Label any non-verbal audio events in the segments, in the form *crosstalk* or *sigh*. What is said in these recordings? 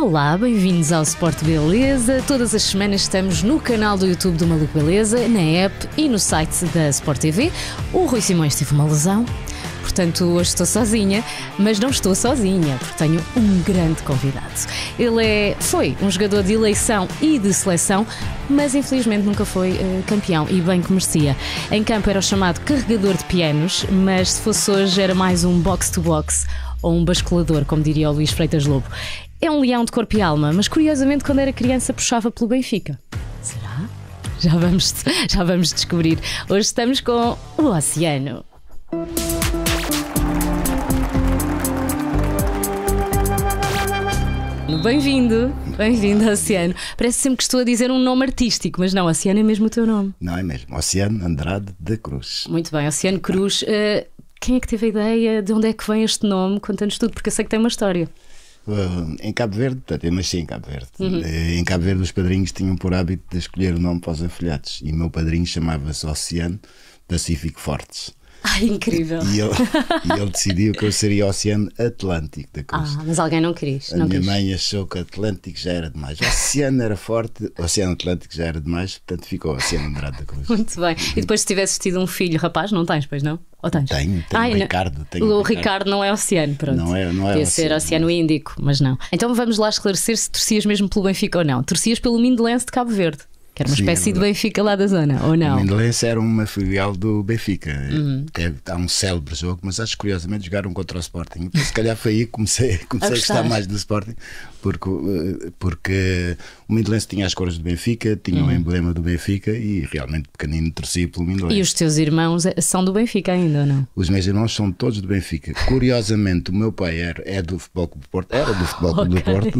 Olá, bem-vindos ao Sport Beleza. Todas as semanas estamos no canal do YouTube do Maluco Beleza, na app e no site da Sport TV. O Rui Simões teve uma lesão, portanto hoje estou sozinha, mas não estou sozinha, porque tenho um grande convidado. Ele é, foi um jogador de eleição e de seleção, mas infelizmente nunca foi uh, campeão e bem que merecia. Em campo era o chamado carregador de pianos, mas se fosse hoje era mais um box-to-box. box to box ou um basculador, como diria o Luís Freitas Lobo. É um leão de corpo e alma, mas curiosamente quando era criança puxava pelo Benfica. Será? Já vamos, já vamos descobrir. Hoje estamos com o Oceano. Bem-vindo, bem-vindo, Oceano. Parece sempre que estou a dizer um nome artístico, mas não, Oceano é mesmo o teu nome. Não é mesmo, Oceano Andrade da Cruz. Muito bem, Oceano Cruz. Uh, quem é que teve a ideia? De onde é que vem este nome? Conta-nos tudo, porque eu sei que tem uma história. Uh, em Cabo Verde, portanto, eu nasci em Cabo Verde. Uhum. Uh, em Cabo Verde, os padrinhos tinham por hábito de escolher o nome para os afilhados. E o meu padrinho chamava-se Oceano Pacífico Fortes. Ai, incrível. E ele e que eu seria o Oceano Atlântico da costa. Ah, mas alguém não quis. A não minha quis. mãe achou que o Atlântico já era demais. O Oceano era forte, o Oceano Atlântico já era demais, portanto ficou o Oceano Andrade da Costa. Muito bem. E depois, se tivesses tido um filho rapaz, não tens, pois não? Ou tens? Tenho, tenho Ai, ah, Ricardo. Tenho o Ricardo. Ricardo. não é Oceano, pronto. Não é, não é Podia ser Oceano é. Índico, mas não. Então vamos lá esclarecer se torcias mesmo pelo Benfica ou não. Torcias pelo Mindelense de Cabo Verde. Que era uma Sim, espécie é de Benfica lá da zona, ou não? O Mindelense era uma filial do Benfica. Uhum. É, há um célebre jogo, mas acho que curiosamente jogaram contra o Sporting. Então, se calhar foi aí que comecei, *laughs* comecei a, gostar. a gostar mais do Sporting, porque, eh, porque o Mindelense tinha as cores do Benfica, tinha uhum. o emblema do Benfica e realmente pequenino torcia pelo Mindelense. E os teus irmãos eh, são do Benfica ainda, ou não? Os meus irmãos são todos do Benfica. Curiosamente, o meu pai era, é do Futebol do Porto, era do Futebol oh, do Porto,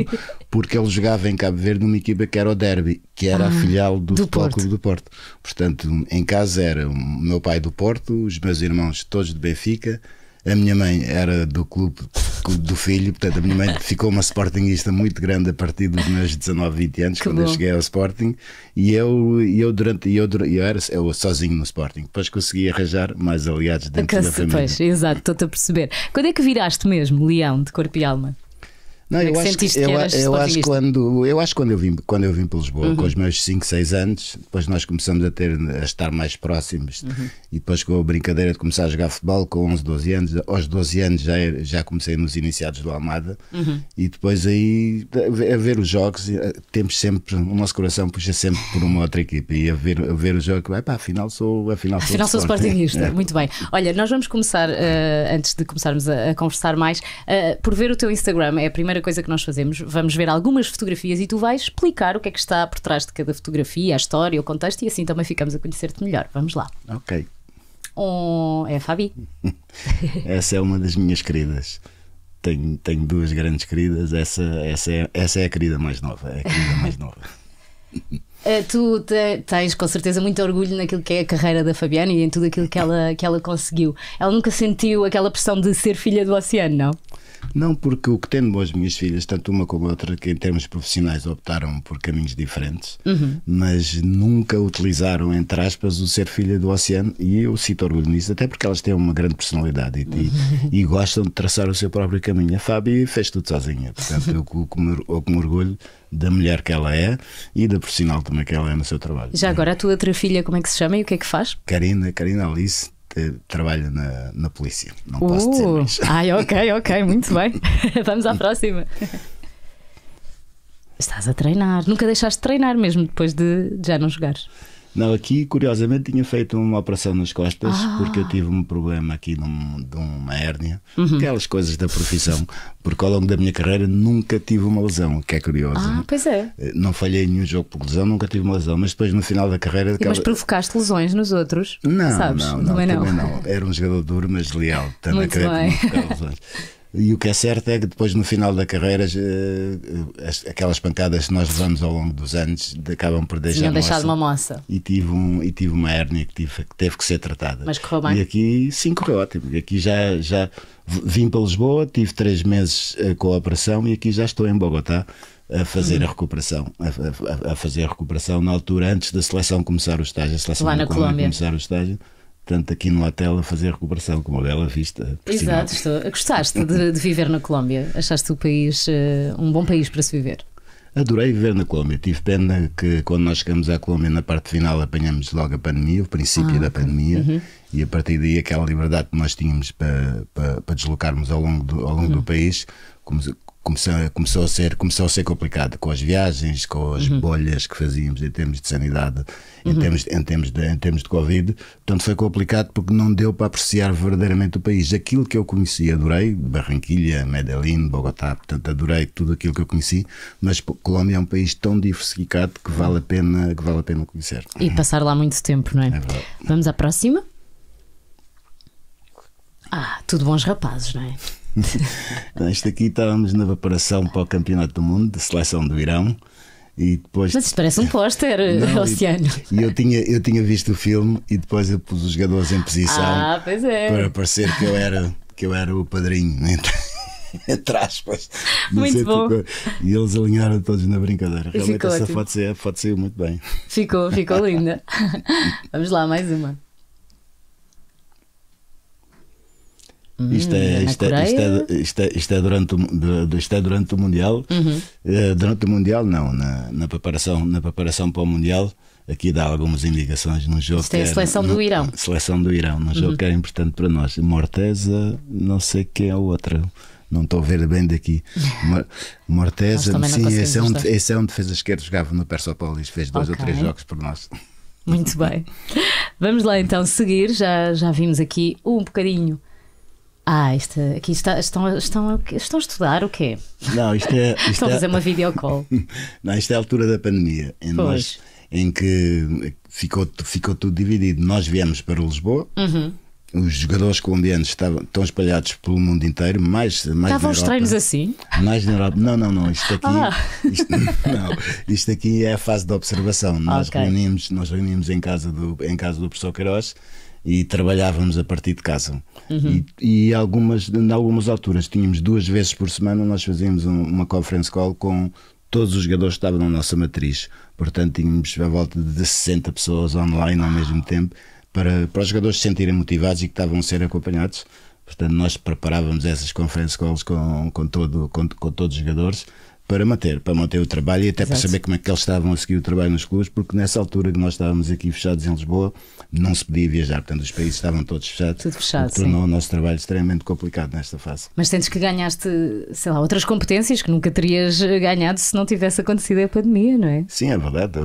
porque ele jogava em Cabo Verde numa equipa que era o Derby, que era ah. a filial do, do Futebol Porto. Clube do Porto. Portanto, em casa era o meu pai do Porto, os meus irmãos todos de Benfica, a minha mãe era do clube do filho, portanto a minha mãe *laughs* ficou uma sportingista muito grande a partir dos meus 19, 20 anos, que quando bom. eu cheguei ao Sporting, e eu, eu durante eu, eu era eu sozinho no Sporting. Depois consegui arranjar mais aliados dentro da família. Pois, exato, estou-te a perceber. Quando é que viraste mesmo, Leão, de corpo e alma? Não, é eu, é acho que, que eu, eu acho quando eu acho quando eu vim quando eu vim para Lisboa uhum. com os meus 5, 6 anos, depois nós começamos a ter a estar mais próximos uhum. e depois com a brincadeira de começar a jogar futebol com 11, 12 anos, aos 12 anos já já comecei nos iniciados do Almada uhum. e depois aí a ver os jogos, temos sempre o nosso coração puxa sempre por uma outra equipa e a ver a ver o jogo, vai pá, afinal sou afinal, afinal sou, sport. sportingista, é. *laughs* muito bem. Olha, nós vamos começar uh, antes de começarmos a, a conversar mais, uh, por ver o teu Instagram, é a primeira primeira coisa que nós fazemos, vamos ver algumas fotografias e tu vais explicar o que é que está por trás de cada fotografia, a história, o contexto, e assim também ficamos a conhecer-te melhor. Vamos lá. Ok. é a Fabi. *laughs* Essa é uma das minhas queridas. Tenho, tenho duas grandes queridas. Essa, essa, é, essa é a querida mais nova. É a querida mais *laughs* nova. Eh, tu te, tens com certeza muito orgulho naquilo que é a carreira da Fabiana e em tudo aquilo que ela, que ela conseguiu. Ela nunca sentiu aquela pressão de ser filha do oceano, não? Não, porque o que tendo as minhas filhas, tanto uma como a outra, que em termos profissionais optaram por caminhos diferentes, uhum. mas nunca utilizaram, entre aspas, o ser filha do oceano, e eu cito orgulho nisso, até porque elas têm uma grande personalidade e, uhum. e, e gostam de traçar o seu próprio caminho. A Fábio fez tudo sozinha, portanto, eu com orgulho da mulher que ela é e da profissional também que ela é no seu trabalho. Já agora, a tua outra filha, como é que se chama e o que é que faz? Karina, Karina Alice eh, trabalho na, na polícia. Não uh, posso dizer uh! mais. Ai, ok, ok, muito *laughs* bem. *laughs* Vamos à próxima. Estás a treinar. Nunca deixaste de treinar mesmo depois de já não jogares. Não, aqui curiosamente tinha feito uma operação nas costas ah. porque eu tive um problema aqui de, de uma hérnia, uhum. aquelas coisas da profissão, porque ao longo da minha carreira nunca tive uma lesão, o que é curioso. Ah, não? É? pois é. Eh, não falhei nenhum jogo por lesão, nunca tive uma lesão, mas depois no final da carreira. aquela... Mas provocaste lesões nos outros? Não, sabes? não, não, não, não. não. Era um jogador duro, mas leal, também Muito acredito bem. *laughs* E o que é certo é que depois, no final da carreira, eh, aquelas pancadas que nós levamos ao longo dos anos acabam por deixar, Tinha deixado moça, uma moça. E tive, um, e tive uma hérnia que, tive, que teve que ser tratada. Mas correu bem? E aqui, sim, correu ótimo. E aqui já, já vim para Lisboa, tive três meses eh, com a operação e aqui já estou em Bogotá a fazer a uhum. recuperação, a, a, a, fazer a recuperação na altura antes da seleção começar o estágio, a seleção Lá na Colômbia começar o estágio tanto aqui no hotel a fazer recuperação, com uma bela vista. Exato, estou. Gostaste de, de, viver na Colômbia? Achaste o país uh, um bom país para se viver? Adorei viver na Colômbia. Tive pena que quando nós chegamos à Colômbia, na parte final, apanhamos logo a pandemia, o princípio ah, da pandemia, uhum. e a partir daí aquela liberdade que nós tínhamos para, para, para deslocarmos ao longo do, ao longo uhum. do país começou, começou, a ser, começou a ser complicado com as viagens, com as uhum. bolhas que fazíamos em termos de sanidade, em, uhum. termos, em, termos de, em termos de Covid. Portanto, foi complicado porque não deu para apreciar verdadeiramente o país. Aquilo que eu conheci, adorei Barranquilha, Medellín, Bogotá, portanto, adorei tudo aquilo que eu conheci. Mas Colômbia é um país tão diversificado que vale a pena, que vale a pena conhecer. E passar lá muito tempo, não é? é Vamos à próxima. Ah, tudo bons rapazes, não é? então, *laughs* isto aqui estávamos na preparação para o Campeonato do Mundo, da seleção do Irão. E depois... Mas isto parece um póster, *laughs* Oceano. E eu tinha, eu tinha visto o filme e depois eu pus os jogadores em posição ah, é. para parecer que eu era, que eu era o padrinho. Né? *laughs* Entre aspas, muito bom. e eles alinharam todos na brincadeira. Realmente ficou essa foto saiu, foto saiu muito bem. Ficou, ficou linda. Vamos lá, mais uma. Uhum. isto, é, isto, é, isto, é, isto, é, isto, é, durante, isto é durante o Mundial. Uhum. Eh, durante o Mundial, não, na, na, preparação, na preparação para o Mundial. Aqui dá algumas indicações num jogo. Isto é a é seleção do Irão. Seleção do Irão, num uhum. jogo que é importante para nós. Morteza, não sei quem é o outro não estou a ver bem daqui. *laughs* Morteza, sim, esse é, um, esse é um defesa esquerdo, jogava no Persopolis, fez dois okay. ou três jogos por nós. Muito bem. *laughs* Vamos lá então seguir, já, já vimos aqui um bocadinho ah, isto, é- aqui está, estão, estão, estão a estudar o quê? Não, isto é. *laughs* Isto estão a é- fazer é, uma videocall. *laughs* Não, isto é a altura da pandemia, em, nós, em que ficou, ficou tudo dividido. Nós viemos para Lisboa. Uhum os jogadores colombianos estavam, estão espalhados pelo mundo inteiro, mais, mais Estavam os treinos assim? Mais na Europa. Não, não, não. Isto aqui, ah. *laughs* isto, não, isto aqui é a fase de observação. Nós, okay. reunimos, nós reunimos em casa do, em casa do professor Queiroz e trabalhávamos a partir de casa. Uhum. E, e, algumas, em algumas alturas, tínhamos duas vezes por semana, nós fazíamos um, uma conference call com todos os jogadores que estavam na nossa matriz. Portanto, tínhamos à volta de 60 pessoas online ao mesmo tempo para, para os jogadores se sentirem motivados e que estavam a ser acompanhados. Portanto, nós preparávamos essas conference calls com, com, todo, com, com todos os jogadores para manter, para manter o trabalho e até Exato. para saber como é que eles estavam a seguir o trabalho nos clubes, porque nessa altura que nós estávamos aqui fechados em Lisboa, não se podia viajar, portanto os países estavam todos fechados. Tudo fechado, tornou sim. o nosso trabalho extremamente complicado nesta fase. Mas sentes que ganhaste, sei lá, outras competências que nunca terias ganhado se não tivesse acontecido a pandemia, não é? Sim, é verdade.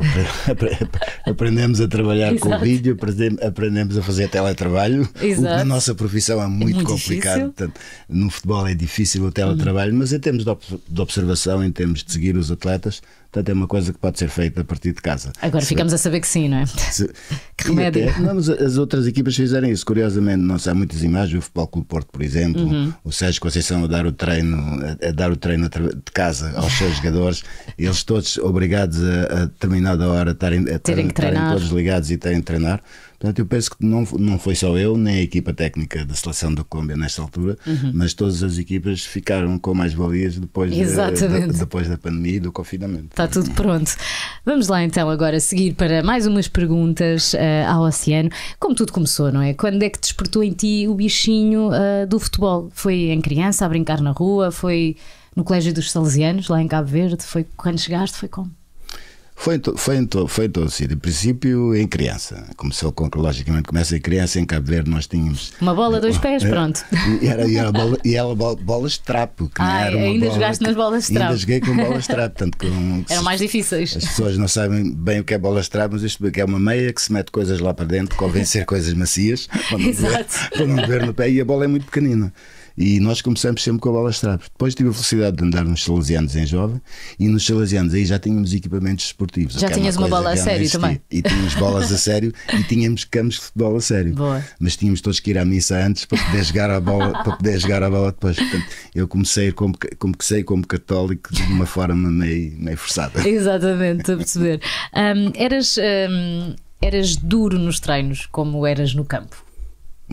*laughs* aprendemos a trabalhar Exato. com o vídeo, aprendemos a fazer teletrabalho. Exato. na nossa profissão é muito, é muito complicado. Portanto, no futebol é difícil o teletrabalho, hum. mas em termos de observação, termos de seguir os atletas, Portanto, é uma coisa que pode ser feita a partir de casa. Agora se, ficamos a saber que sim, não é? Se, *laughs* que remédio. Até, não, as outras equipas fizeram isso. Curiosamente, não sei, há muitas imagens. O Futebol Clube Porto, por exemplo, uhum. o Sérgio Conceição a dar o treino, a, a dar o treino de casa aos seus *laughs* jogadores, eles todos obrigados a, a determinada hora tarem, a terem, tarem todos ligados e terem que treinar. Portanto, eu penso que não, não foi só eu, nem a equipa técnica da seleção do Colômbia nesta altura, uhum. mas todas as equipas ficaram com mais valias depois, de, de, depois da pandemia e do confinamento tudo pronto. Vamos lá então agora seguir para mais umas perguntas uh, ao Oceano. Como tudo começou, não é? Quando é que despertou em ti o bichinho uh, do futebol? Foi em criança, a brincar na rua? Foi no Colégio dos Salesianos, lá em Cabo Verde? Foi quando chegaste? Foi como? Foi, foi, foi introduzido, em princípio, em criança. Começou, com, logicamente, começa em criança, em Cabo Verde nós tínhamos... Uma bola, dois pés, *laughs* é. pronto. E era, e era, bola, e era bolas de trapo. Que ah, era é, ainda bola, jogaste que, nas bolas de trapo. Ainda joguei com bolas de trapo. Tanto com, *laughs* Eram mais difíceis. As pessoas não sabem bem o que é bolas de trapo, mas isto é uma meia que se mete coisas lá para dentro, convém ser coisas macias, *laughs* para não, Exato. para não no pé, e a bola é muito pequenina. E nós começamos sempre com a bola straps. Depois tive a felicidade de andar nos Salesianos em jovem e nos Salesianos aí já tínhamos equipamentos esportivos. Já tinhas uma bola a sério também. E tínhamos bolas a sério e tínhamos campos de futebol a sério. Boa. Mas tínhamos todos que ir à missa antes para poder jogar a bola, para poder jogar a bola depois. Portanto, eu comecei como, comecei como católico de uma forma meio, meio forçada. *laughs* Exatamente, a perceber. Um, eras, um, eras duro nos treinos, como eras no campo?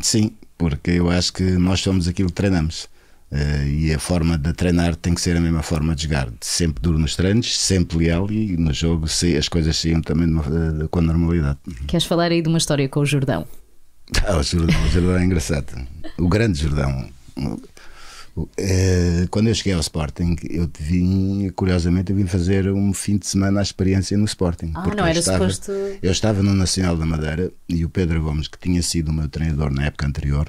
Sim, porque eu acho que nós somos aquilo que treinamos. Uh, e a forma de treinar tem que ser a mesma forma de jogar, sempre duro nos treinos, sempre leal e no jogo se, as coisas saem também de uma, de, eh, com normalidade. Queres falar aí de uma história com o Jordão? Ah, o Jordão, o Jordão é engraçado, o grande Jordão. É, quando eu cheguei ao Sporting, eu vim, curiosamente, eu vim fazer um fim de semana à experiência no Sporting. Ah, não era eu estava, suposto. Eu estava no Nacional da Madeira e o Pedro Gomes, que tinha sido o meu treinador na época anterior,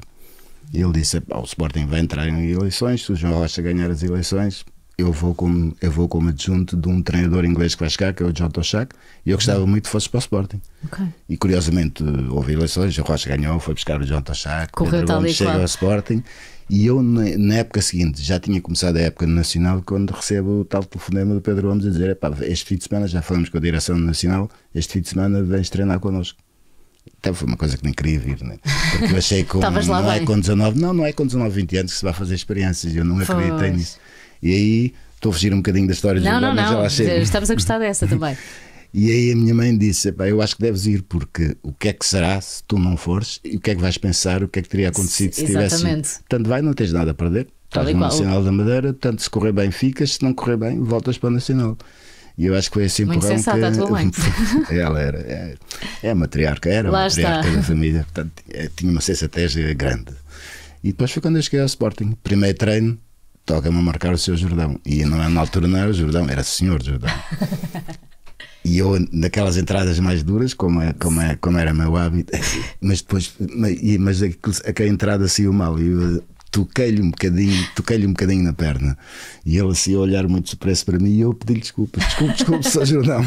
ele disse: o Sporting vai entrar em eleições, se o João Rocha ganhar as eleições, eu vou como eu vou como adjunto de um treinador inglês que vai chegar, que é o John Tochak e eu gostava muito que fosse para o Sporting. Okay. E curiosamente houve eleições, o Rocha ganhou, foi buscar o John Tochak Correu Pedro e chega ao Sporting e eu, na, na, época seguinte, já tinha começado a época nacional, quando recebo o tal telefonema do Pedro Gomes a dizer: este fim de semana já falamos com a direção nacional, este fim de semana vens treinar connosco. Então foi uma coisa que nem queria vir, né? porque eu achei que *laughs* um, não é bem. é com 19, não, não é com 19, 20 anos que se vai fazer experiências, eu não acreditei nisso. E aí estou a fugir um bocadinho da história não, de não não, não, já Estamos a gostar dessa também. *laughs* E aí a minha mãe disse: Eu acho que deves ir, porque o que é que será se tu não fores? E o que é que vais pensar? O que é que teria acontecido se Exatamente. tivesse? Portanto, vai, não tens nada a perder. Estás no Nacional da Madeira, portanto, se correr bem, ficas, se não correr bem, voltas para o Nacional. E eu acho que foi assim Muito empurrão que... a tua mãe. *laughs* ela era, é, é a matriarca, era Lá a matriarca está. da família, portanto, é, tinha uma sensatez grande. E depois foi quando eu cheguei ao Sporting. Primeiro treino, toca-me a marcar o seu Jordão. E não é na altura não era o Jordão, era o Senhor Jordão. *laughs* E eu, naquelas entradas mais duras, como, é, como, é, como era meu hábito, *laughs* mas depois, mas aquela entrada saiu mal. E eu toquei-lhe um bocadinho, toquei-lhe um bocadinho na perna. E ele assim a olhar muito surpreso para mim e eu pedi-lhe desculpa, desculpe, desculpe, sou Jordão.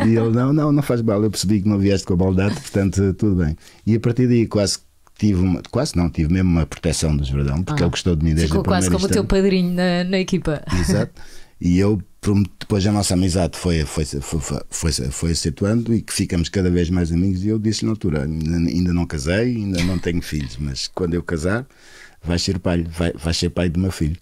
E ele, não, não, não faz mal, eu percebi que não vieste com a baldade, portanto, tudo bem. E a partir daí quase tive uma, quase não, tive mesmo uma proteção do Jordão, porque ah, ele gostou de mim desde o Ficou quase como o teu padrinho na, na equipa. Exato. E eu depois a nossa amizade foi, foi, foi, foi, foi acentuando e que ficamos cada vez mais amigos. E eu disse na altura: ainda não casei, ainda não tenho filhos, mas quando eu casar, vais ser pai, vai, vai ser pai do meu filho.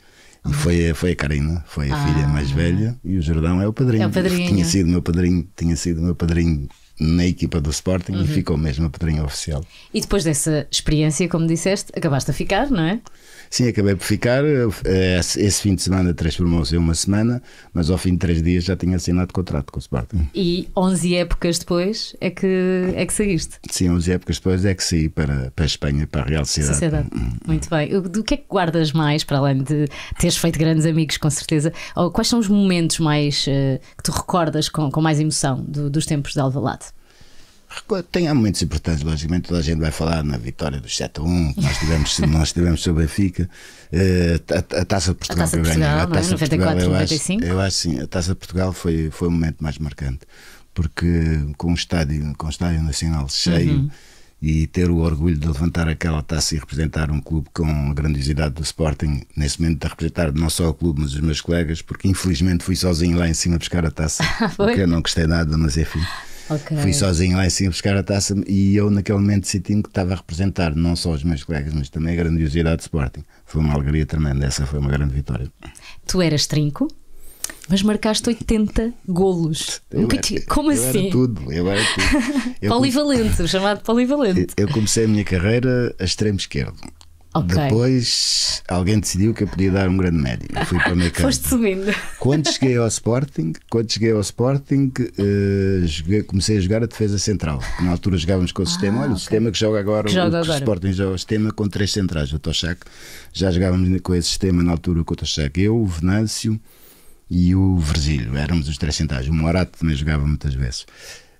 E ah. foi, foi a Karina, foi a ah. filha mais velha, e o Jordão é o padrinho. É o padrinho. Tinha sido meu padrinho, tinha sido meu padrinho na equipa do Sporting uhum. e ficou mesmo a pedrinha oficial. E depois dessa experiência, como disseste, acabaste a ficar, não é? Sim, acabei por ficar. Eh, esse fim de semana transformou-se em uma semana, mas ao fim de três dias já tinha assinado contrato com o Sporting. E 11 épocas depois é que, é que saíste? Sim, 11 épocas depois é que saí para, para a Espanha, para a Real Sociedade. Sociedade. Uhum. Muito bem. Do que é que guardas mais, para além de teres feito grandes amigos, com certeza? Ou quais são os momentos mais eh, que tu recordas com, com mais emoção do, dos tempos de Alvalade? Tem há momentos importantes, logicamente, toda a gente vai falar na vitória dos 7 a 1, que nós tivemos, nós tivemos sobre a FICA, a, eh, a, a, Taça de Portugal. A é? Taça de Portugal, a taça é? 94, Portugal, eu Acho, eu sim, a Taça de Portugal foi, foi o momento mais marcante, porque com o estádio, com o estádio nacional cheio, uhum e ter o orgulho de levantar aquela taça e representar um clube com a grandiosidade do Sporting, nesse momento de representar não só o clube, mas os meus colegas, porque infelizmente fui sozinho lá em cima buscar a taça, porque *laughs* ah, eu não gostei nada, mas enfim. Okay. Fui sozinho lá em cima buscar a taça e eu, naquele momento, senti que estava a representar não só os meus colegas, mas também a grandiosidade do Sporting. Foi uma alegria tremenda, essa foi uma grande vitória. Tu eras trinco? Mas marcaste 80 golos. Eu era, Como eu assim? Era tudo, eu era tudo. *laughs* Eu polivalente, come... chamado polivalente. Eu comecei a minha carreira a extremo esquerdo. Okay. Depois alguém decidiu que eu podia dar um grande médio. fui para o meio *laughs* campo. Foste subindo. Quando cheguei ao Sporting, quando cheguei ao Sporting, uh, joguei, comecei a jogar a defesa central. Na altura jogávamos com o ah, sistema. Olha, okay. o sistema que joga agora, que joga o, agora. o Sporting joga o sistema com três centrais. O Toshak, já jogávamos com esse sistema na altura com o Toshak. Eu, o Venâncio e o Virgílio Éramos os três centrais. O Morato também jogava muitas vezes.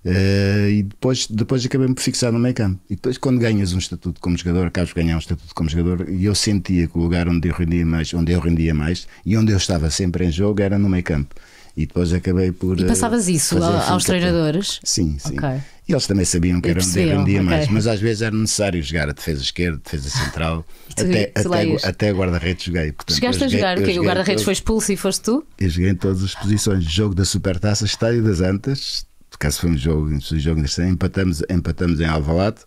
Eh, e depois, depois acabei-me por fixar no meio campo. E depois, quando ganhas um estatuto como jogador, acabas de ganhar um estatuto como jogador, e eu sentia que o lugar onde eu rendia mais, onde eu rendia mais e onde eu estava sempre em jogo era no meio campo. E depois acabei por. E eh, passavas isso aos treinadores? Sim, sim. Okay. E eles também sabiam que era onde eu rendia okay. mais, mas às vezes era necessário jogar a defesa esquerda, a defesa central, *laughs* até, até, até guarda-redes joguei. Portanto, Chegaste joguei, a jogar, o guarda-redes foi expulso e foste tu? Eu joguei em todas as posições: jogo da Supertaça, Estádio das Antas, caso foi um jogo, um jogo interessante, empatamos, empatamos em Alvalade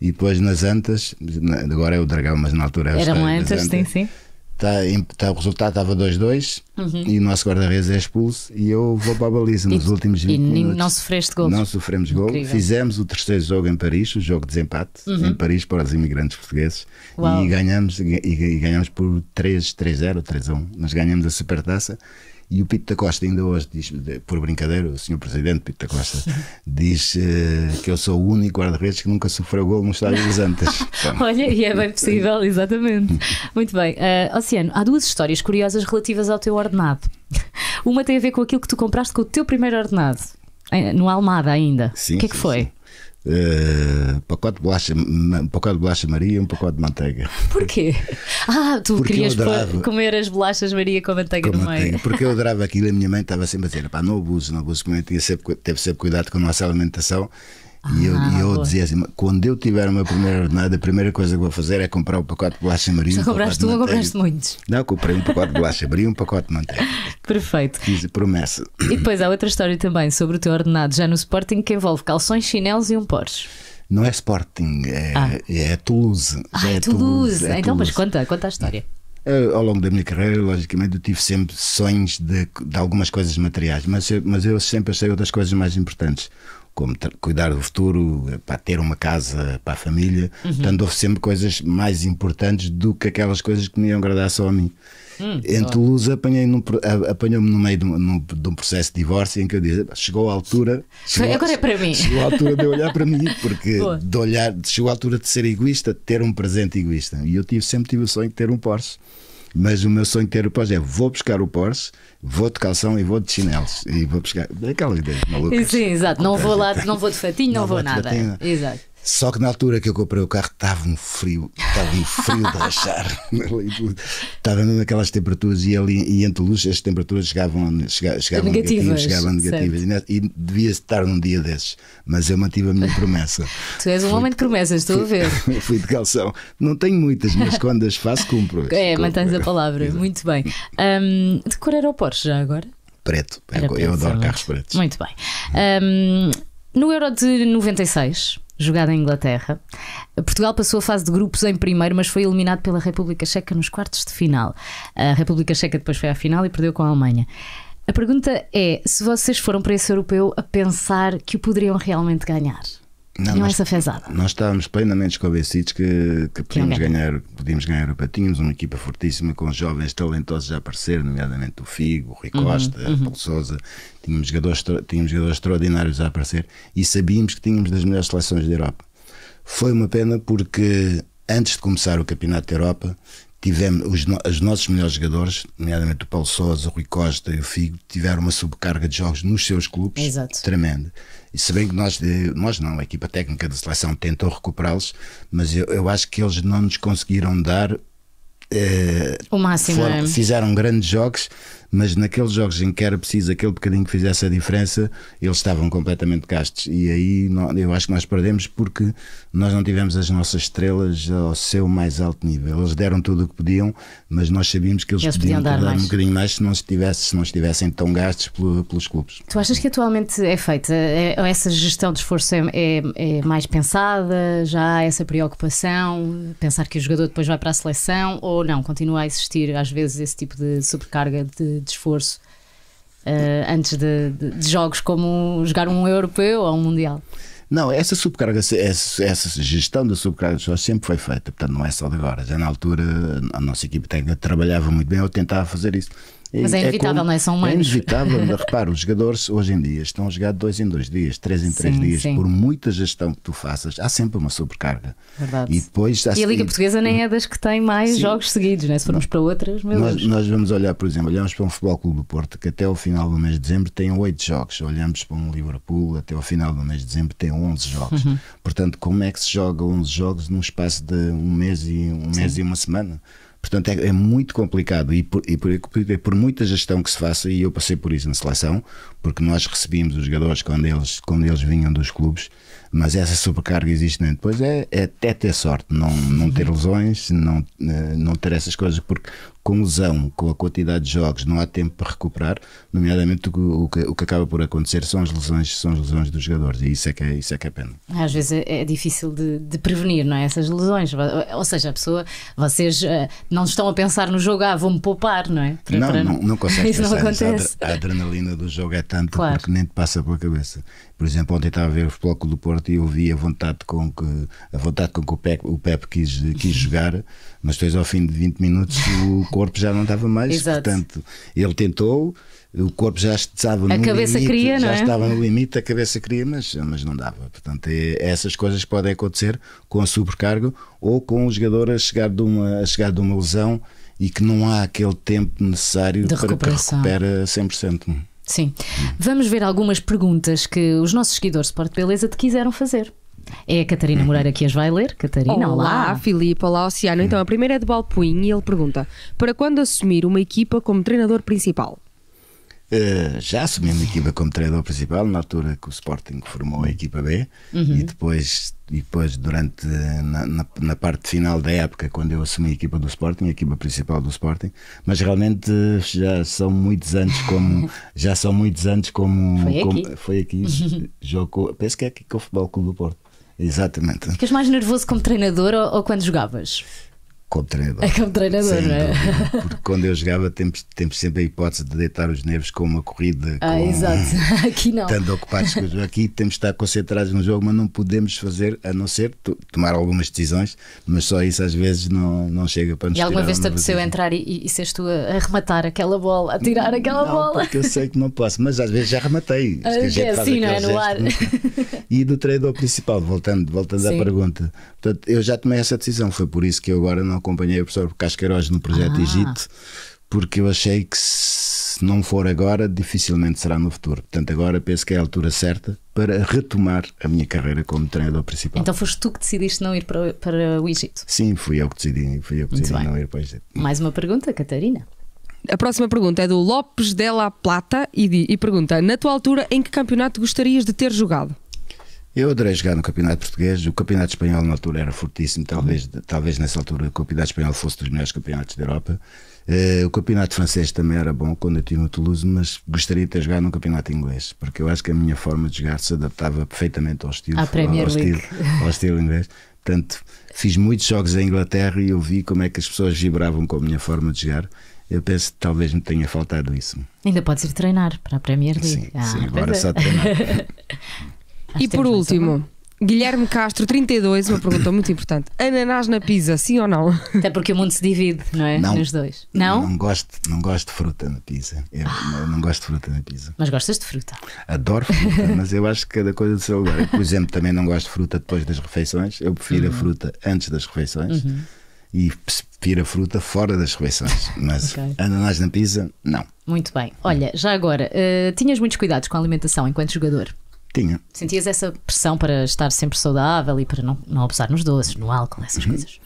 e depois nas Antas, agora é o Dragão, mas na altura era o Eram Antas, Antas, sim, sim. Tá, tá, o resultado estava 2-2 uhum. e o nosso guarda-redes é expulso e eu vou para a baliza nos e, últimos 20 e minutos. não sofreste gol. Não sofremos gol. Incrível. Fizemos o terceiro jogo em Paris, o jogo de desempate uhum. em Paris para os imigrantes portugueses e ganhamos, e, e ganhamos por 3-0, 3-1. Nós ganhamos a supertaça e o Pito da Costa ainda hoje diz, por brincadeira, o senhor presidente Pito da Costa *laughs* diz uh, que eu sou o único guarda-redes que nunca sofreu gol no estádio dos Antas. *laughs* Olha, e é bem possível, exatamente. *laughs* Muito bem. Uh, Oceano, há duas histórias curiosas relativas ao teu ordenado. Uma tem a ver com aquilo que tu compraste com o teu primeiro ordenado, eh, no Almada ainda. Sim, o que é que foi? Sim. Uh, pacote de bolacha, um pacote de bolacha Maria e um pacote de manteiga. Porquê? Ah, tu porque querias adorava, comer as bolachas Maria com a manteiga com no manteiga, meio. Porque eu *laughs* adorava aquilo e a minha mãe estava sempre a dizer: pá, não abuso, não abuso, porque teve sempre cuidado com a nossa alimentação e eu, ah, e eu dizia assim: quando eu tiver o meu primeiro ordenado, a primeira coisa que vou fazer é comprar o um pacote de bolacha marinha. Já compraste um ou compraste muitos? Não, comprei um pacote de bolacha marinha e um pacote de manteiga. Perfeito. Fiz promessa. E depois há outra história também sobre o teu ordenado já no Sporting que envolve calções, chinelos e um Porsche. Não é Sporting, é, ah. é Toulouse. Ah, é, é Toulouse. Toulouse. É então, Toulouse. mas conta, conta a história. É, eu, ao longo da minha carreira, logicamente, eu tive sempre sonhos de, de algumas coisas materiais, mas eu, mas eu sempre achei outras coisas mais importantes como cuidar do futuro, para ter uma casa para a família. Uhum. Portanto, houve sempre coisas mais importantes do que aquelas coisas que me iam agradar só a mim. Hum, em Toulouse apanhei num, apanhou-me no meio de um, de um, processo de divórcio em que eu disse, chegou a altura chegou, agora é para mim chegou a altura de olhar para mim porque *laughs* de olhar, chegou a altura de ser egoísta de ter um presente egoísta e eu tive, sempre tive o sonho de ter um Porsche mas o meu sonho de ter o Porsche é vou buscar o Porsche, vou de calção e vou de chinelos. E vou buscar. Aquelas ideias malucas. Sim, exato. Não vou lá, não vou de fatinho, não, não vou nada. Exato. Só que na altura que eu comprei o carro estava um frio, estava um frio de rachar. *laughs* estava mesmo aquelas temperaturas e ali e entre luz as temperaturas chegavam, chegavam, negativas. negativas, chegavam negativas. Né, e, devia estar num dia desses, mas eu mantive a minha promessa. *laughs* tu és um fui, homem de promessas, estou a ver. *laughs* fui de calção. Não tenho muitas, mas quando as faço, cumpro. É, mantens a palavra. Exato. Muito bem. Um, de cor era o Porsche já agora? Preto. Era eu, preto, adoro carros pretos. Muito bem. Um, no Euro de 96 jogada em Inglaterra. Portugal passou a fase de grupos em primeiro, mas foi eliminado pela República Checa nos quartos de final. A República Checa depois foi à final e perdeu com a Alemanha. A pergunta é se vocês foram para esse europeu a pensar que o poderiam realmente ganhar. Não, não é nós, essa fezada. Nós estávamos plenamente convencidos que, que é podíamos, ganhar, podíamos ganhar o Patinhos, uma equipa fortíssima com jovens talentosos a aparecer, nomeadamente o Figo, o Rui uhum, Costa, uhum, uhum. Paulo Souza. Tínhamos jogadores, tínhamos jogadores extraordinários a aparecer e sabíamos que tínhamos das melhores seleções da Europa. Foi uma pena porque antes de começar o Campeonato da Europa, tivemos os, os nossos melhores jogadores, nomeadamente o Paulo Sousa, o Rui Costa e o Figo, tiveram uma sobrecarga de jogos nos seus clubes Exato. tremenda. E se bem que nós, eh, nós não, a equipa técnica da seleção tentou recuperá-los, mas eu, eu acho que eles não nos conseguiram dar Uh, o máximo foram, é. fizeram grandes jogos mas naqueles jogos em que era preciso aquele bocadinho que fizesse a diferença, eles estavam completamente gastos. E aí eu acho que nós perdemos porque nós não tivemos as nossas estrelas ao seu mais alto nível. Eles deram tudo o que podiam, mas nós sabíamos que eles, eles podiam, podiam dar, dar um bocadinho mais se não, se não estivessem tão gastos pelo, pelos clubes. Tu achas que atualmente é feita? É, essa gestão de esforço é, é, é mais pensada? Já há essa preocupação? Pensar que o jogador depois vai para a seleção? Ou não? Continua a existir às vezes esse tipo de sobrecarga de de esforço uh, antes de, de, de, jogos como jogar um europeu ou um mundial. Não, essa subcarga, essa, essa gestão da subcarga de pessoas sempre foi feita, portanto não é só de agora. Já na altura a nossa equipe técnica trabalhava muito bem ou tentava fazer isso. Mas é, é inevitável, como, não é? São é humanos. É inevitável, *laughs* repara, os jogadores hoje em dia estão a jogar dois em dois dias, três em três sim, dias. Sim. Por muita gestão que tu faças, há sempre uma sobrecarga. Verdade. E, depois, e a Liga Portuguesa nem é das que tem mais sim. jogos seguidos, né? se formos não. para outras, meu nós, Deus. Nós vamos olhar, por exemplo, olhamos para um Futebol Clube do Porto que até o final do mês de dezembro tem oito jogos. Olhamos para um Liverpool, até o final do mês de dezembro tem 11 jogos. Uhum. Portanto, como é que se joga 11 jogos num espaço de um mês e, um mês e uma semana? Portanto, é, é muito complicado e por, e, por, e por, muita gestão que se faça, e eu passei por isso na seleção, porque nós recebíamos os jogadores quando eles, quando eles vinham dos clubes, mas essa sobrecarga existe nem né? depois é, é até ter sorte, não, não ter uhum. lesões, não, eh, não ter essas coisas, porque com lesão, com a quantidade de jogos, não há tempo para recuperar, nomeadamente o que, o que acaba por acontecer são as lesões, são as lesões dos jogadores, e isso é que é, isso é, que é pena. Às vezes é, é difícil de, de, prevenir, não é? Essas lesões, ou seja, a pessoa, vocês eh, não estão a pensar no jogo, ah, vou-me poupar, não é? Para, não, para... não, não, *laughs* consegues isso pensar não acontece. A, a, adrenalina do jogo é tanta claro. que nem te passa pela cabeça. Por exemplo, ontem estava a ver o Futebol do Porto e eu vi a vontade com que, a vontade com que o Pepe, o Pepe quis, quis *laughs* jogar, mas depois ao fim de 20 minutos o corpo já não estava mais. Exato. Portanto, ele tentou, o corpo já estava a no cabeça limite, cria, já é? estava no limite, a cabeça cria, mas, mas não dava. Portanto, é, essas coisas podem acontecer com a sobrecarga ou com o jogador a chegar de uma, a chegar de uma lesão e que não há aquele tempo necessário para que recupera 100%. Sim. Vamos ver algumas perguntas que os nossos seguidores de Porto Beleza te quiseram fazer. É a Catarina uhum. Moreira que as vai ler. Catarina, olá. Olá, Filipe, olá, Oceano. Então, a primeira é de Balpuinho e ele pergunta: Para quando assumir uma equipa como treinador principal? Eh, já assumindo a equipa como treinador principal, na altura que o Sporting formou a equipa B, uhum. e, depois, e depois, durante na, na, na, parte final da época, quando eu assumi a equipa do Sporting, a equipa principal do Sporting, mas realmente já são muitos anos como. *laughs* já são muitos anos como. Foi aqui, como, foi aqui *laughs* jogou, penso que é aqui que é o Futebol Clube do Porto. Exatamente. Ficas mais nervoso como treinador ou, ou quando jogavas? como treinador. É como treinador, não é? *laughs* porque quando eu jogava temos, temos sempre a hipótese de deitar os nervos com uma corrida. Ah, exato. *laughs* *laughs* Aqui não. Estando ocupados com Aqui temos de estar concentrados no jogo, mas não podemos fazer, a não ser tomar algumas decisões, mas só isso às vezes não, não chega para nos E alguma vez te apeteceu entrar e, e seres tu a arrematar aquela bola, a tirar aquela não, bola? Porque eu sei que não posso, mas às vezes já rematei. Ah, é assim, não é? No ar. É? E do treinador principal, voltando, voltando à pergunta. Portanto, eu já tomei essa decisão, foi por isso que eu agora não acompanhei o professor Casqueiroz no projeto ah. Egito, porque eu achei que se não for agora, dificilmente será no futuro. Portanto, agora penso que é a altura certa para retomar a minha carreira como treinador principal. Então foste tu que decidiste não ir para, para o Egito? Sim, fui eu que decidi, fui eu que decidi não ir para o Egito. Mais uma pergunta, Catarina. A próxima pergunta é do Lopes de la Plata e, e pergunta: Na tua altura, em que campeonato gostarias de ter jogado? Eu adorei jogar no Campeonato Português. O Campeonato Espanhol na altura era fortíssimo. Talvez, uhum. talvez nessa altura o Campeonato Espanhol fosse dos melhores campeonatos da Europa. Uh, o Campeonato Francês também era bom quando eu estive no Toulouse, mas gostaria de ter jogado no Campeonato Inglês, porque eu acho que a minha forma de jogar se adaptava perfeitamente ao estilo, ao, ao, estilo *laughs* ao estilo inglês. Portanto, fiz muitos jogos em Inglaterra e eu vi como é que as pessoas vibravam com a minha forma de jogar. Eu penso que talvez me tenha faltado isso. Ainda podes ir treinar para a Premier League. Sim, ah, sim agora é. só treinar. *laughs* e por último. Guilherme Castro, 32, uma pergunta muito importante. Ananás na pizza, sim ou não? Até porque o mundo se divide, não é? Não, Nos dois. Não? Não gosto, não gosto de fruta na pizza. Eu, ah. não gosto de fruta na pizza. Mas gostas de fruta? Adoro fruta, mas eu acho que cada coisa do seu lugar. Eu, por exemplo, também não gosto de fruta depois das refeições. Eu prefiro uhum. a fruta antes das refeições. Uhum. E prefiro a fruta fora das refeições. Mas okay. ananás na pizza, não. Muito bem. Olha, já agora, uh, tinhas muitos cuidados com a alimentação enquanto jogador? Tinha. Sentias essa pressão para estar sempre saudável e para não, não abusar nos doces, no álcool, essas uhum. coisas?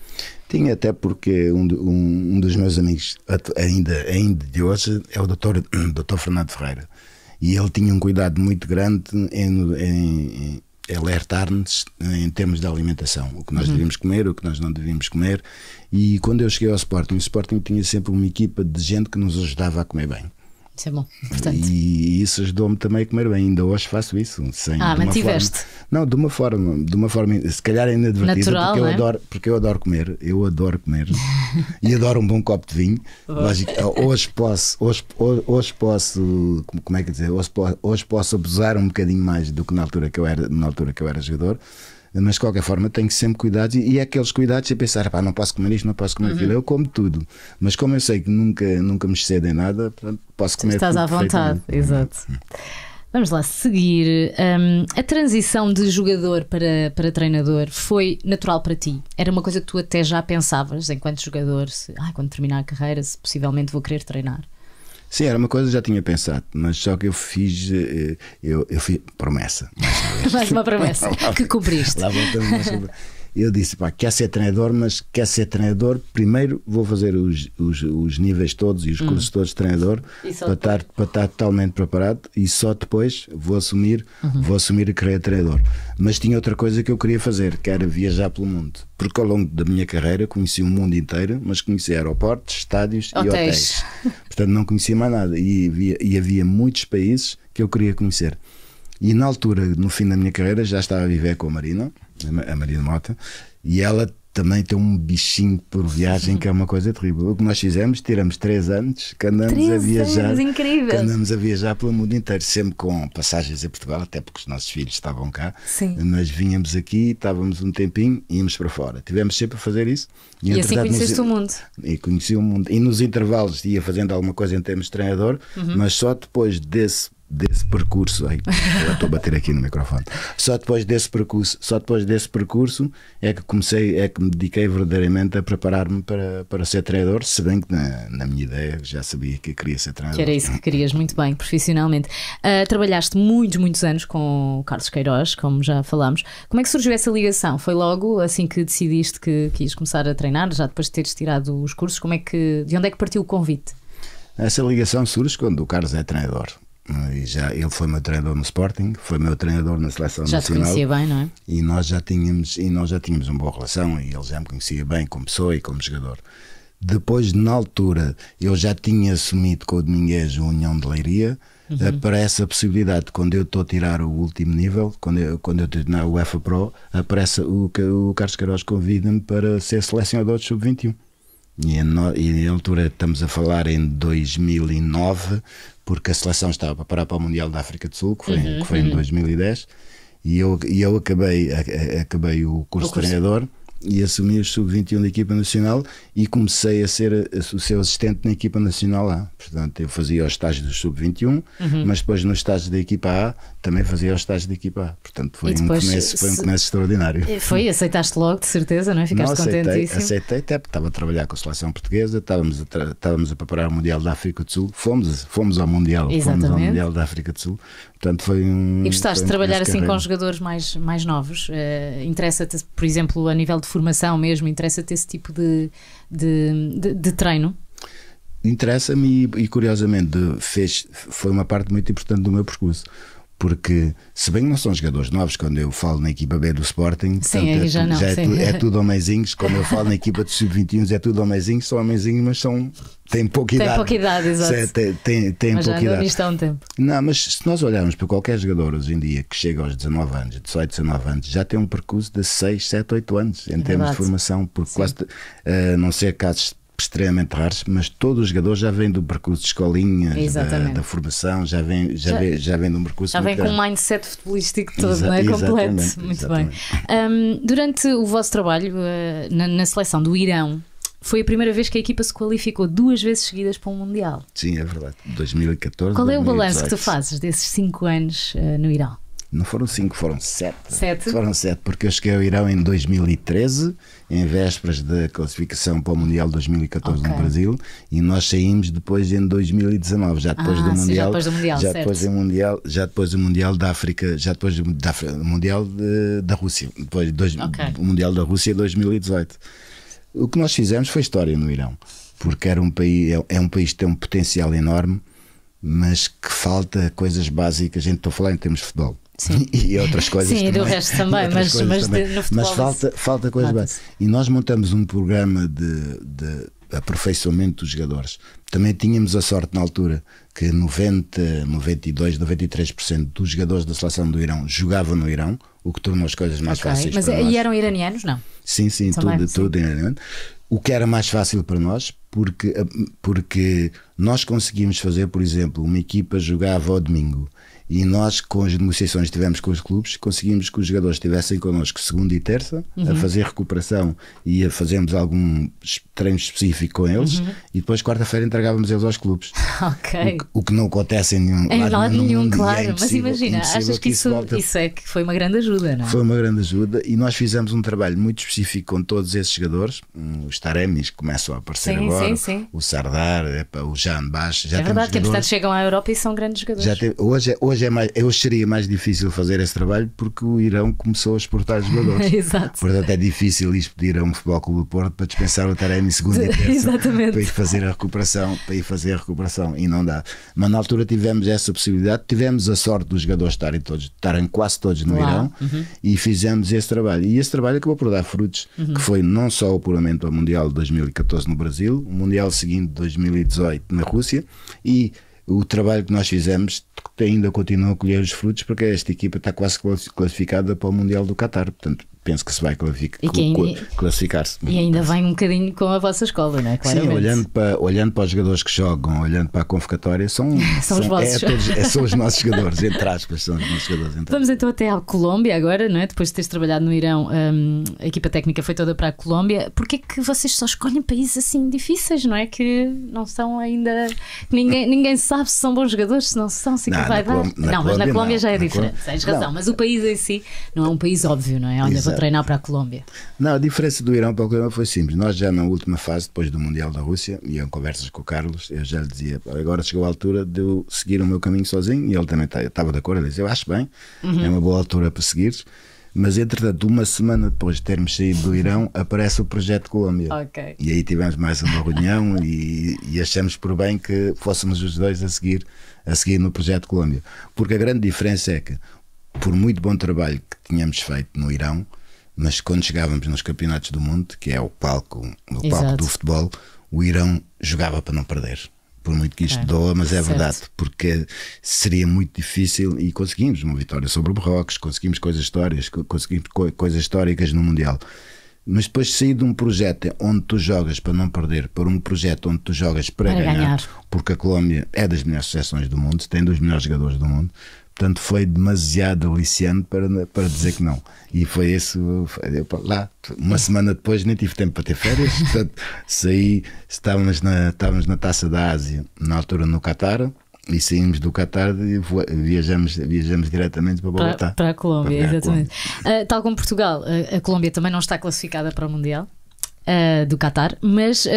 Tinha, até porque um, um, um, dos meus amigos, ainda, ainda de hoje, é o doutor, *coughs* doutor Fernando Ferreira. E ele tinha um cuidado muito grande em, em, em alertar-nos em termos de alimentação. O que nós uhum. devíamos comer, o que nós não devíamos comer. E quando eu cheguei ao Sporting, o Sporting tinha sempre uma equipa de gente que nos ajudava a comer bem. Isso é bom, portanto. E isso ajudou-me também a comer bem. Ainda hoje faço isso. Sem, ah, mantiveste? não, de uma forma, de uma forma, se calhar ainda é Natural, porque, eu é? adoro, porque eu adoro comer. Eu adoro comer. *laughs* e adoro um bom copo de vinho. Lógico, hoje posso, hoje, hoje posso, como é que dizer, hoje, hoje posso abusar um bocadinho mais do que na altura que eu era, na altura que eu era jogador. Mas de qualquer forma tenho sempre cuidados e, e aqueles cuidados e pensar, pá, não posso comer isto, não posso comer uhum. aquilo, eu como tudo. Mas como eu sei que nunca, nunca me excedo em nada, posso comer Estás tudo. Estás à vontade, exato. Vamos lá, seguir. Um, a transição de jogador para, para treinador foi natural para ti? Era uma coisa que tu até já pensavas enquanto jogador? Se, ah, quando terminar a carreira, se possivelmente vou querer treinar? Sim, era uma coisa que já tinha pensado, mas só que eu fiz, eh, eu, eu fiz promessa. Mais uma, *laughs* mais uma promessa *laughs* que cumpriste. Lá voltamos eu disse: pá, quer ser treinador, mas quer ser treinador, primeiro vou fazer os, os, os níveis todos e os hum. cursos todos de treinador para estar, para estar totalmente preparado e só depois vou assumir, uhum. vou assumir a carreira de treinador. Mas tinha outra coisa que eu queria fazer, que era viajar pelo mundo. Porque ao longo da minha carreira conheci o mundo inteiro, mas conheci aeroportos, estádios hotéis. e hotéis. Portanto, não conhecia mais nada. E havia, e havia muitos países que eu queria conhecer. E na altura, no fim da minha carreira, já estava a viver com a Marina a Maria Mota, e ela também tem um bichinho por viagem que é uma coisa terrível. O que nós fizemos, tiramos três anos, que andamos três a viajar. Anos, Que andamos a viajar pelo mundo inteiro, sempre com passagens a Portugal, até porque os nossos filhos estavam cá. Sim. Nós vínhamos aqui, estávamos um tempinho e íamos para fora. Tivemos sempre a fazer isso. E, e assim conheceste nos... o mundo. E conheci o mundo. E nos intervalos ia fazendo alguma coisa em termos de treinador, uhum. mas só depois desse desse percurso aí estou a bater aqui no microfone só depois desse percurso só depois desse percurso é que comecei é que me dediquei verdadeiramente a preparar-me para, para ser treinador se bem que na, na, minha ideia já sabia que queria ser treinador que era isso que querias muito bem profissionalmente uh, trabalhaste muitos muitos anos com o Carlos Queiroz como já falámos como é que surgiu essa ligação foi logo assim que decidiste que quis começar a treinar já depois de teres tirado os cursos como é que de onde é que partiu o convite essa ligação surge quando o Carlos é treinador ah, e já, ele foi meu treinador no Sporting, foi meu treinador na seleção já nacional. Já se conhecia bem, não é? E nós já tínhamos, e nós já tínhamos uma boa relação e ele já me conhecia bem como pessoa e como jogador. Depois, na altura, eu já tinha assumido com o Domingues a União de Leiria eh, uhum. a possibilidade possibilidade. Quando eu estou a tirar o último nível, quando eu, quando eu estou na UEFA Pro, aparece o, o Carlos Queiroz convida-me para ser selecionador de sub-21. E, é no, e na altura estamos a falar em 2009, porque a seleção estava para parar para o Mundial da África do Sul, que foi, uhum, que foi uhum. em 2010, e eu, e eu acabei, a, a, acabei o curso, o curso de treinador e assumi o sub-21 da equipa nacional e comecei a ser o seu assistente na equipa nacional A. Portanto, eu fazia os estágios do sub-21, uhum. mas depois nos estágios da equipa A também fazia os estágios de equipa. Portanto, foi, depois, um, começo, foi um começo extraordinário. Eh, foi, aceitaste logo, de certeza, não é? Ficaste não, aceitei, contentíssimo. Aceitei, até porque estava a trabalhar com a seleção portuguesa, estávamos a, estávamos a preparar o Mundial da África do Sul, fomos, fomos ao Mundial, Exatamente. fomos ao Mundial da África do Sul. Portanto, foi um. E gostaste um de trabalhar assim com jogadores mais, mais novos? Uh, interessa-te, por exemplo, a nível de formação mesmo, interessa-te esse tipo de, de, de, de treino? Interessa-me e, e, curiosamente fez, foi uma parte muito importante do meu percurso porque se bem que não são jogadores novos, quando eu falo na equipa B do Sporting, sim, é, já tu, não, já é, tu, é, *laughs* tudo homenzinhos, quando eu falo na equipa dos sub-21 é tudo homenzinhos, são homenzinhos, mas são, têm pouca idade. Tem pouca idade, exato. É, tem, tem, tem mas pouca já idade. Nisto há um tempo. Não, mas se nós olharmos para qualquer jogador hoje em dia que chega aos 19 anos, 18, 19 anos, já tem um percurso de 6, 7, 8 anos em termos Verdade. de formação, porque sim. quase, uh, não ser casos extremamente raros, mas todos os jogadores já vêm do percurso de escolinha, da, da, formação, já vêm já, já, vem, já vem de um percurso. Já vem com um mindset futebolístico todo, Exa não é? Completo. Muito exatamente. bem. Um, durante o vosso trabalho uh, na, na seleção do Irão, foi a primeira vez que a equipa se qualificou duas vezes seguidas para um Mundial. Sim, é verdade. 2014. Qual é o balanço que tu fazes desses cinco anos uh, no Irão? Não foram cinco, foram sete. Sete? Foram sete, porque eu cheguei ao Irão em 2013, em vésperas da classificação para o Mundial 2014 okay. no Brasil, e nós saímos depois em 2019, já depois ah, do Mundial. Já depois do Mundial, já certo. depois do Mundial, já depois do Mundial da África, já depois do, da, Mundial de, da Rússia, depois do okay. Mundial da Rússia 2018. O que nós fizemos foi história no Irão, porque era um país, é, é um país que tem um potencial enorme, mas que falta coisas básicas. A gente estou a falar em termos de futebol Sim. *laughs* e outras coisas Sim, também. do resto também, mas, mas, também. De, mas falta, falta coisa bem. E nós montamos um programa de, de aperfeiçoamento dos jogadores. Também tínhamos a sorte na altura que 90, 92, 93% dos jogadores da seleção do Irão jogavam no Irão, o que tornou as coisas mais okay. fáceis. Mas para e nós. eram iranianos, não? Sim, sim, tudo, tudo sim. iraniano. O que era mais fácil para nós, porque, porque nós conseguimos fazer, por exemplo, uma equipa jogava ao domingo e nós, com as negociações que tivemos com os clubes, conseguimos que os jogadores estivessem connosco segunda e terça, uhum. a fazer recuperação e a fazermos algum treino específico com eles, uhum. e depois quarta-feira entregávamos eles aos clubes. *laughs* Ok. O, que, o, que, não acontece em nenhum em lado, nenhum, nenhum é claro. É mas imagina, achas que, isso, isso é que foi uma grande ajuda, não é? Foi uma grande ajuda e nós fizemos um trabalho muito específico com todos esses jogadores, hum, os Taremis começam a aparecer sim, agora, sim, sim. o Sardar, o Jan Baixo. Já é verdade que, jogadores, chegam à Europa e são grandes jogadores. Te, hoje, é, hoje hoje é mais, eu seria mais difícil fazer esse trabalho porque o Irão começou a exportar jogadores. *laughs* Exato. Portanto, é difícil expedir a um futebol clube do Porto para dispensar o Taremi segunda e *laughs* terça Exatamente. para ir fazer a recuperação, para ir fazer a recuperação e não dá. Mas na altura tivemos essa possibilidade, tivemos a sorte dos jogadores estarem todos, estarem quase todos no Uau. Irão uhum. e fizemos esse trabalho. E esse trabalho acabou por dar frutos, uhum. que foi não só o apuramento ao Mundial de 2014 no Brasil, o Mundial seguinte de 2018 na Rússia e o trabalho que nós fizemos ainda continua a colher os frutos, porque esta equipa está quase classificada para o Mundial do Qatar. Portanto, penso que se vai classificar-se. E ainda vem um bocadinho com a vossa escola, não é? Claramente. Sim, olhando para, olhando para os jogadores que jogam, olhando para a convocatória, são, são, *laughs* são os é vossos. É, todos, é, são os *laughs* nossos jogadores, entre aspas, são os nossos jogadores. Vamos então até à Colômbia agora, não é? Depois de teres trabalhado no Irão, um, a equipa técnica foi toda para a Colômbia. Porquê é que vocês só escolhem países assim difíceis, não é? Que não são ainda. Ninguém, *laughs* ninguém sabe se são bons jogadores, se não são, se é não, que vai dar. Colômbia, não, mas na Colômbia não, já é diferente, tens razão. Mas o país em si não é um país óbvio, não é? Olha, vou treinar para a Colômbia? Não, a diferença do Irão para a Colômbia foi simples. Nós já na última fase, depois do Mundial da Rússia, e eu em conversas com o Carlos, eu já lhe dizia, agora chegou a altura de eu seguir o meu caminho sozinho, e ele também tá, estava de acordo, ele disse, eu acho bem, uhum. é uma boa altura para seguir mas entretanto, uma semana depois de termos saído do Irão, aparece o Projeto Colômbia. Okay. E aí tivemos mais uma reunião *laughs* e, e, achamos por bem que fôssemos os dois a seguir, a seguir no Projeto Colômbia. Porque a grande diferença é que, por muito bom trabalho que tínhamos feito no Irão, mas quando chegávamos nos campeonatos do mundo, que é o palco, o palco do futebol, o Irão jogava para não perder. Por muito que isto é, doa, mas é certo. verdade, porque seria muito difícil e conseguimos uma vitória sobre o Marrocos, conseguimos coisas históricas, conseguimos coisas históricas no Mundial. Mas depois sair de um projeto onde tu jogas para não perder para um projeto onde tu jogas para, para ganhar, ganhar, porque a Colômbia é das melhores seleções do mundo, tem dos melhores jogadores do mundo, Portanto, foi demasiado aliciante para, para dizer que não. E foi isso. lá, uma semana depois, nem tive tempo para ter férias. *laughs* Portanto, saí, estávamos na, estávamos na taça da Ásia, na altura no Catar, e saímos do Catar e viajamos, viajamos diretamente para Bogotá. Para, para a Colômbia, para exatamente. A Colômbia. Uh, tal como Portugal, ah, a Colômbia também não está classificada para o Mundial uh, do Qatar, mas uh,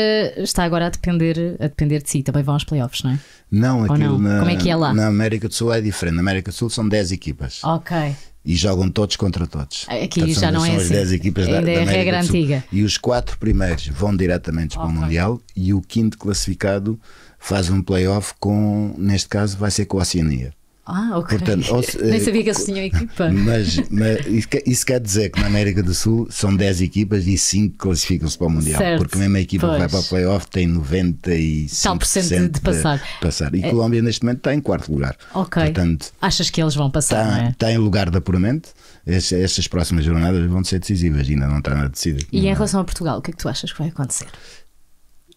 está agora a depender, a depender de si. Também vão aos playoffs, não é? Não, aquilo não? Na, Como é que é lá? Na América do Sul é diferente. Na América do Sul são 10 equipas. Ok. E jogam todos contra todos. Aqui Portanto, já não é assim. São 10 equipas Ainda da, é da América regra do Sul. antiga. E os quatro primeiros vão diretamente okay. para o Mundial e o quinto classificado faz um playoff com, neste caso, vai ser com a Oceania. Ah, ok. Portanto, ou, *laughs* eh, Nem sabia que eles tinham equipa. Mas, mas isso, quer, dizer que na América do Sul são 10 equipas e 5 classificam-se para o Mundial. Certo. Porque mesmo a equipa pois. que vai para o playoff tem 95% de, de passar. De passar. E é... Colômbia neste momento está em quarto lugar. Ok. Portanto, Achas que eles vão passar? Está, é? está em lugar de apuramento. estas próximas jornadas vão ser decisivas, ainda não está nada decidido. E em relação a Portugal, o que é que tu achas que vai acontecer?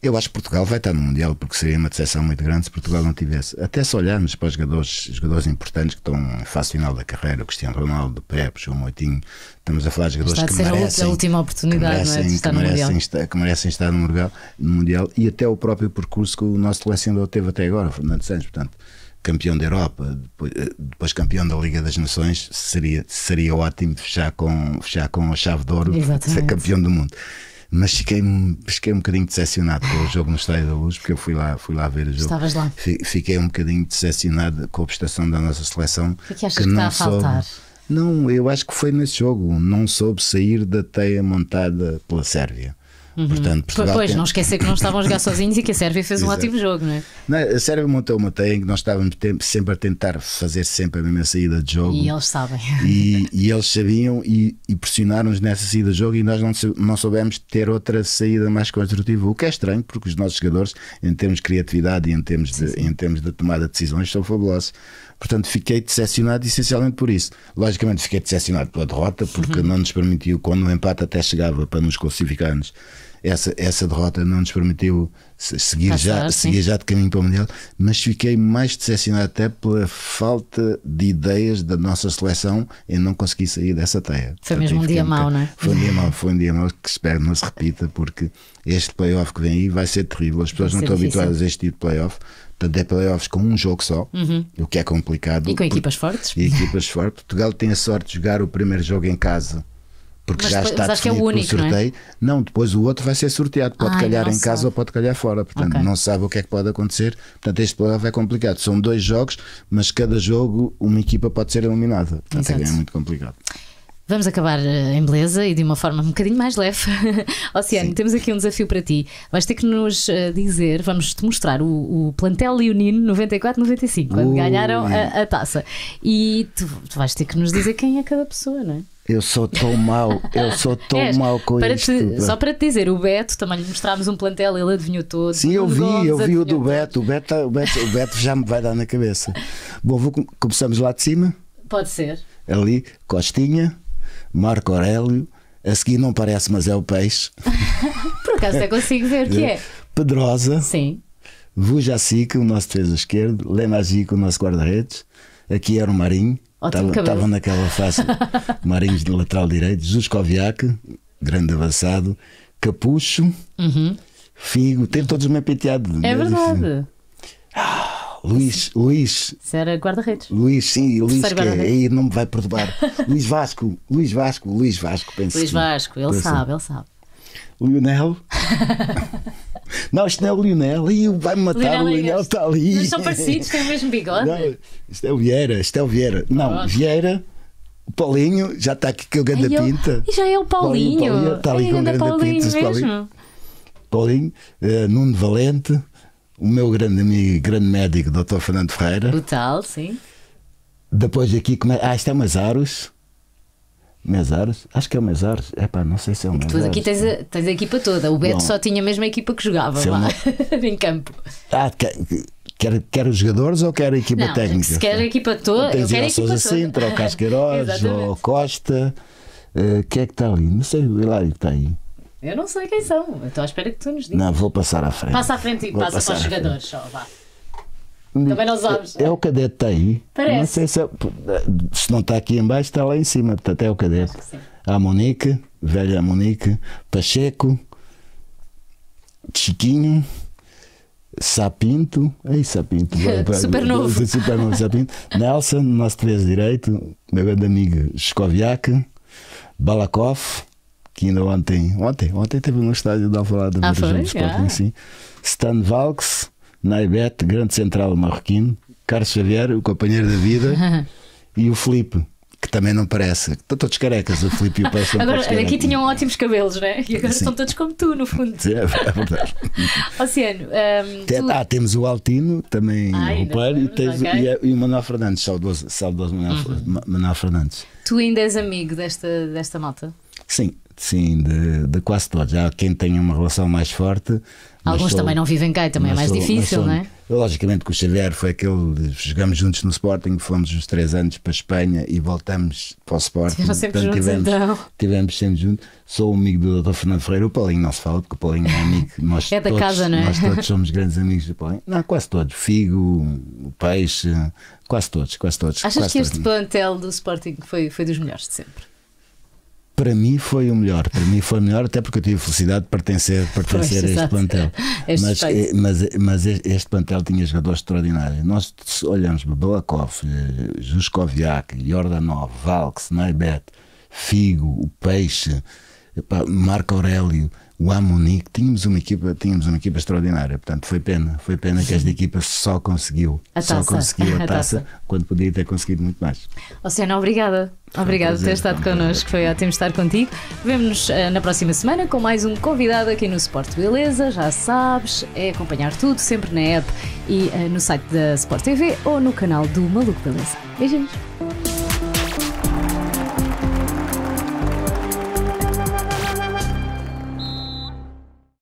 Eu acho que Portugal vai estar no Mundial, porque seria uma decepção muito grande se Portugal não tivesse. Até se olharmos para os jogadores, jogadores importantes que estão em fase final da carreira, o Cristiano Ronaldo, o Pepe, João Moitinho, estamos a falar de jogadores Está que merecem. a última oportunidade, merecem, não é? De estar que, merecem, no mundial. que merecem estar no mundial, no mundial e até o próprio percurso que o nosso selecionador teve até agora, Fernando Santos, portanto campeão da Europa, depois, eh, depois, campeão da Liga das Nações, seria, seria ótimo fechar com, fechar com a chave de ouro, ser campeão do mundo mas fiquei, fiquei um bocadinho decepcionado com o jogo no Estádio da Luz, porque eu fui lá, fui lá ver o jogo. Estavas lá. Fiquei um bocadinho decepcionado com a prestação da nossa seleção. O que, é que achas que, que está a faltar? não, eu acho que foi nesse jogo. Não soube sair da teia montada pela Sérvia. Uhum. Portanto, Portugal pois, tem... não esquecer que não estavam a jogar *laughs* sozinhos e que a Sérvia fez um ótimo jogo, não é? Não, a Sérvia montou uma teia em que nós estávamos sempre a tentar fazer sempre a mesma saída de jogo. E eles sabem. E, e eles sabiam e, e pressionaram-nos nessa saída de jogo e nós não, não soubemos ter outra saída mais construtiva, o que é estranho, porque os nossos jogadores, em termos de criatividade e em termos de, sim. Em termos de tomada de decisões, são fabulosos. Portanto, fiquei decepcionado essencialmente por isso. Logicamente, fiquei decepcionado pela derrota, porque uhum. não nos permitiu, quando o empate até chegava para nos classificarmos essa, essa derrota não nos permitiu seguir, Passar, tá já, seguir já de caminho para o Mundial, mas fiquei mais decepcionado até pela falta de ideias da nossa seleção em não conseguir sair dessa teia. Foi Portanto, mesmo um dia mau, não é? Foi um dia mau, foi um dia mau que espero não se repita, porque este playoff que vem aí vai ser terrível. As pessoas não estão difícil. habituadas a este tipo de playoff. Portanto, é playoffs com um jogo só, uhum. o que é complicado. E com equipas fortes. E equipas fortes. Portugal tem a sorte de jogar o primeiro jogo em casa porque mas já está definido acho que é o sorteio. Não, é? não, depois o outro vai ser sorteado. Pode Ai, calhar em casa ou pode calhar fora. Portanto, okay. não sabe o que é que pode acontecer. Portanto, este programa é complicado. São dois jogos, mas cada jogo uma equipa pode ser eliminada. Portanto, é é Exato. é muito complicado. Vamos acabar eh, em beleza e de uma forma um bocadinho mais leve. *laughs* Oceano, Sim. temos aqui um desafio para ti. Vais ter que nos eh, dizer, vamos te mostrar o, o plantel leonino 94-95, quando uh, ganharam a, a, taça. E tu, tu vais ter que nos dizer quem é cada pessoa, não é? Eu sou tão mau, eu sou tão é, mau com para isto. Te, só para te dizer, o Beto, também lhe mostrámos um plantel, ele adivinhou todo. Sim, eu vi, eu vi o do Beto. O Beto, o Beto, o Beto já me vai dar na cabeça. Bom, vou, começamos lá de cima. Pode ser. Ali, Costinha, Marco Aurélio, a seguir não parece, mas é o peixe. *laughs* Por acaso até consigo ver o que é. Pedrosa. Sim. Vujacic, o nosso defesa esquerdo, Lenagic, o nosso guarda-redes, aqui era o Marinho, Ótimo naquela face *laughs* Marinhos de lateral direito, Jesus Koviak, grande avançado, Capucho, uhum. Figo, teve todos meu penteado. É né, verdade. Ah, Luís, Luís. Isso era guarda-redes. Luís, sim, Luís que é, aí não me vai perturbar. *laughs* Luís Vasco, Luís Vasco, Luís Vasco, pensa. Luís Vasco, ele penso. sabe, ele sabe. Lionel. *laughs* Não, isto não é o Lionel. E vai-me matar, Lionel o é Lionel está tá ali. Mas são parecidos, têm o mesmo bigode. Não, isto é o Vieira, isto é o Vieira. Não, oh. Vieira. O Paulinho já está aqui com o Ganda Pinta. E já é o Paulinho. Paulinho, está ali com o Ganda Paulinho Pinta. Mesmo. Paulinho, Paulinho uh, eh, Nuno Valente, o meu grande amigo, grande médico, Dr. Fernando Ferreira. Brutal, sim. Depois aqui, ah, isto é Mazaros. Mesares? Acho que é o Mesares. É pá, não sei se é o Mesares. Tu aqui tens a, tens a equipa toda. O Beto Bom, só tinha a mesma equipa que jogava lá não... *laughs* em campo. Ah, quer, quer os jogadores ou quer a equipa não, técnica? Se quer a equipa toda, tens eu quero a equipa toda. Sintra, ou Casqueiroz, *laughs* ou Costa. Uh, quem é que está ali? Não sei, o Hilário está aí. Eu não sei quem são. Estou à espera que tu nos digas. Não, vou passar à frente. Passa à frente e vou passa para os jogadores só, vá. Também não sabes. É, é o cadete está aí. Parece. Não sei se, é, se não está aqui em baixo, está lá em cima. Portanto, é o cadete. Há Monique, velha Monique, Pacheco, Chiquinho, Sapinto, ei Sapinto, *laughs* super *laughs* novo, super novo Sapinto, *laughs* Nelson, nosso três direito, meu grande amigo Escoviac, Balakov, que ainda ontem, ontem, ontem teve no estádio de Alvalade, ah, de Sporting, ah. sim. Stan Valks, Naibet, grande central marroquino, Carlos Xavier, o companheiro da vida, *laughs* e o Felipe. Que também não parece. Estão todos carecas, o Felipe e o Paulo. Agora, aqui carecas. tinham ótimos cabelos, né? E agora Sim. estão todos como tu, no fundo. Sim, é verdade. *laughs* Oceano. Um, Tem, tu... Ah, temos o Altino, também ah, pai e, tens, okay. e, é, e o Manuel Fernandes, saudoso, saudoso Manuel, uhum. Manuel Fernandes. Tu ainda és amigo desta, desta malta? Sim, Sim, de, de, quase todos. Há quem tenha uma relação mais forte, Alguns sou, também não vivem cá, também é mais sou, difícil, sou, não é? Logicamente que o Xavier foi aquele. Jogamos juntos no Sporting, fomos os três anos para a Espanha e voltamos para o Sporting. Tivemos sempre Portanto, juntos, tivemos, então. tivemos sempre juntos. Sou amigo do Dr. Fernando Ferreira. O Paulinho não se fala, porque o Paulinho é amigo. Nós *laughs* é da todos, casa, não é? Nós todos *laughs* somos grandes amigos do Paulinho. Não, quase todos. Figo, o Peixe, quase todos, quase todos. Achas quase que este plantel do Sporting foi, foi dos melhores de sempre? para mim foi o melhor. Para mim foi o melhor, até porque eu tive a felicidade de pertencer, pertencer pois, a este exato. plantel. *laughs* Este mas, eh, mas, eh, mas este plantel tinha jogadores extraordinários. Nós olhamos Belakov, Juskoviak, eh, Jordanov, Valks, Naibet, Figo, o Peixe, Marco Aurélio o Amunique, tínhamos uma equipa, tínhamos uma equipa extraordinária, portanto foi pena, foi pena que esta equipa só conseguiu, a só taça. conseguiu a, *laughs* a taça, taça, quando podia ter conseguido muito mais. Oceana, obrigada. Obrigada por ter estado connosco, foi ótimo estar contigo. Vemo-nos eh, na próxima semana com mais um convidado aqui no Sport Beleza. Já sabes, é acompanhar tudo sempre na app e eh, no site da Sport TV ou no canal do Maluco Beleza. Beijinhos!